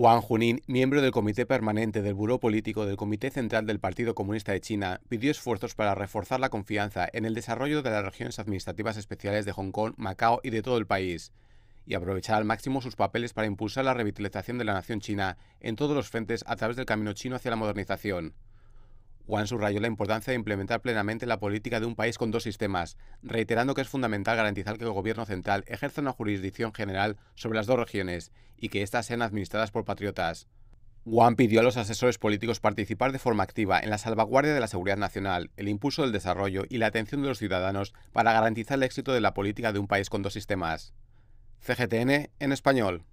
Wang Junin, miembro del Comité Permanente del Buró Político del Comité Central del Partido Comunista de China, pidió esfuerzos para reforzar la confianza en el desarrollo de las regiones administrativas especiales de Hong Kong, Macao y de todo el país, y aprovechar al máximo sus papeles para impulsar la revitalización de la nación china en todos los frentes a través del camino chino hacia la modernización. Juan subrayó la importancia de implementar plenamente la política de un país con dos sistemas, reiterando que es fundamental garantizar que el gobierno central ejerza una jurisdicción general sobre las dos regiones y que éstas sean administradas por patriotas. Juan pidió a los asesores políticos participar de forma activa en la salvaguardia de la seguridad nacional, el impulso del desarrollo y la atención de los ciudadanos para garantizar el éxito de la política de un país con dos sistemas. CGTN en español.